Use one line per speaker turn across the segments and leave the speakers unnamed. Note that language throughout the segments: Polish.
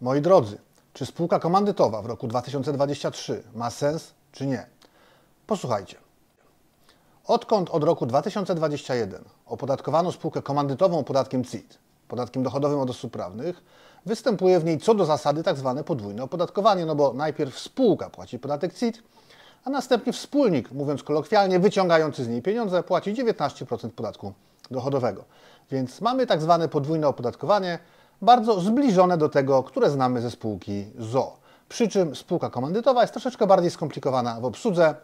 Moi drodzy, czy spółka komandytowa w roku 2023 ma sens, czy nie? Posłuchajcie. Odkąd od roku 2021 opodatkowano spółkę komandytową podatkiem CIT, podatkiem dochodowym od osób prawnych, występuje w niej co do zasady tzw. Tak podwójne opodatkowanie, no bo najpierw spółka płaci podatek CIT, a następnie wspólnik, mówiąc kolokwialnie, wyciągający z niej pieniądze, płaci 19% podatku dochodowego. Więc mamy tzw. Tak podwójne opodatkowanie, bardzo zbliżone do tego, które znamy ze spółki ZO. Przy czym spółka komandytowa jest troszeczkę bardziej skomplikowana w obsłudze,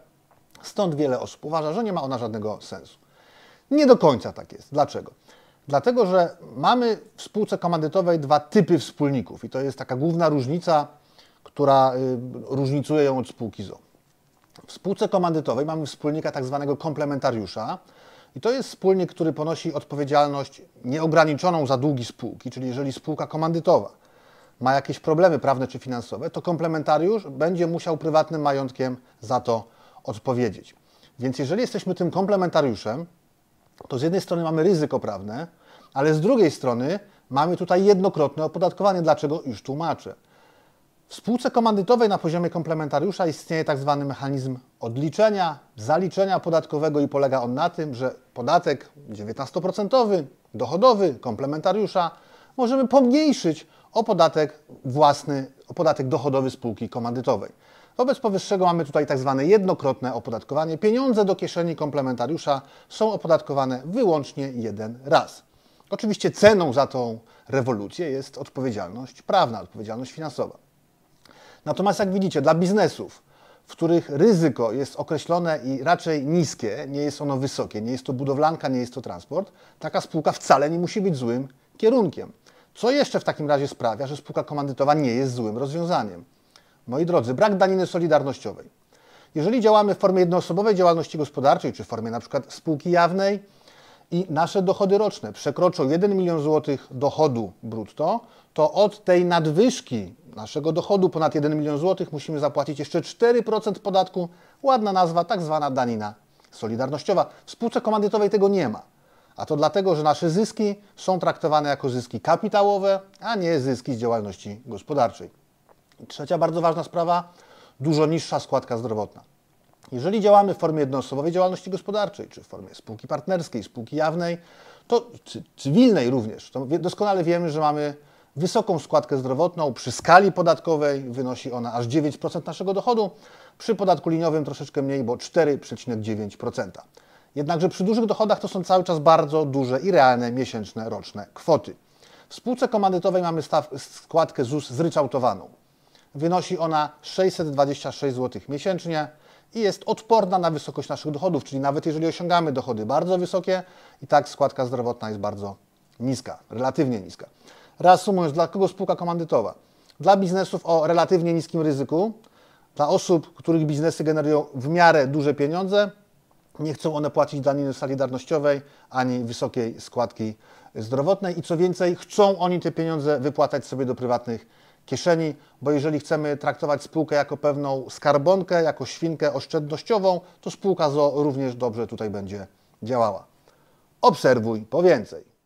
stąd wiele osób uważa, że nie ma ona żadnego sensu. Nie do końca tak jest. Dlaczego? Dlatego, że mamy w spółce komandytowej dwa typy wspólników i to jest taka główna różnica, która y, różnicuje ją od spółki ZO. W spółce komandytowej mamy wspólnika tak zwanego komplementariusza, i to jest wspólnik, który ponosi odpowiedzialność nieograniczoną za długi spółki, czyli jeżeli spółka komandytowa ma jakieś problemy prawne czy finansowe, to komplementariusz będzie musiał prywatnym majątkiem za to odpowiedzieć. Więc jeżeli jesteśmy tym komplementariuszem, to z jednej strony mamy ryzyko prawne, ale z drugiej strony mamy tutaj jednokrotne opodatkowanie. Dlaczego? Już tłumaczę. W spółce komandytowej na poziomie komplementariusza istnieje tzw. Tak mechanizm odliczenia, zaliczenia podatkowego i polega on na tym, że podatek 19% dochodowy komplementariusza możemy pomniejszyć o podatek własny, o podatek dochodowy spółki komandytowej. Wobec powyższego mamy tutaj tzw. Tak jednokrotne opodatkowanie. Pieniądze do kieszeni komplementariusza są opodatkowane wyłącznie jeden raz. Oczywiście ceną za tą rewolucję jest odpowiedzialność prawna, odpowiedzialność finansowa. Natomiast jak widzicie, dla biznesów, w których ryzyko jest określone i raczej niskie, nie jest ono wysokie, nie jest to budowlanka, nie jest to transport, taka spółka wcale nie musi być złym kierunkiem. Co jeszcze w takim razie sprawia, że spółka komandytowa nie jest złym rozwiązaniem? Moi drodzy, brak daniny solidarnościowej. Jeżeli działamy w formie jednoosobowej działalności gospodarczej, czy w formie na przykład spółki jawnej i nasze dochody roczne przekroczą 1 milion złotych dochodu brutto, to od tej nadwyżki naszego dochodu ponad 1 milion złotych musimy zapłacić jeszcze 4% podatku. Ładna nazwa, tak zwana danina solidarnościowa. W spółce komandytowej tego nie ma. A to dlatego, że nasze zyski są traktowane jako zyski kapitałowe, a nie zyski z działalności gospodarczej. I trzecia bardzo ważna sprawa, dużo niższa składka zdrowotna. Jeżeli działamy w formie jednoosobowej działalności gospodarczej, czy w formie spółki partnerskiej, spółki jawnej, to, cywilnej również, to doskonale wiemy, że mamy wysoką składkę zdrowotną. Przy skali podatkowej wynosi ona aż 9% naszego dochodu, przy podatku liniowym troszeczkę mniej, bo 4,9%. Jednakże przy dużych dochodach to są cały czas bardzo duże i realne miesięczne, roczne kwoty. W spółce komandytowej mamy staw, składkę ZUS zryczałtowaną. Wynosi ona 626 zł miesięcznie i jest odporna na wysokość naszych dochodów, czyli nawet jeżeli osiągamy dochody bardzo wysokie, i tak składka zdrowotna jest bardzo niska, relatywnie niska. Reasumując, dla kogo spółka komandytowa? Dla biznesów o relatywnie niskim ryzyku, dla osób, których biznesy generują w miarę duże pieniądze, nie chcą one płacić daniny solidarnościowej ani wysokiej składki zdrowotnej i co więcej, chcą oni te pieniądze wypłacać sobie do prywatnych kieszeni, bo jeżeli chcemy traktować spółkę jako pewną skarbonkę, jako świnkę oszczędnościową, to spółka ZO również dobrze tutaj będzie działała. Obserwuj po więcej.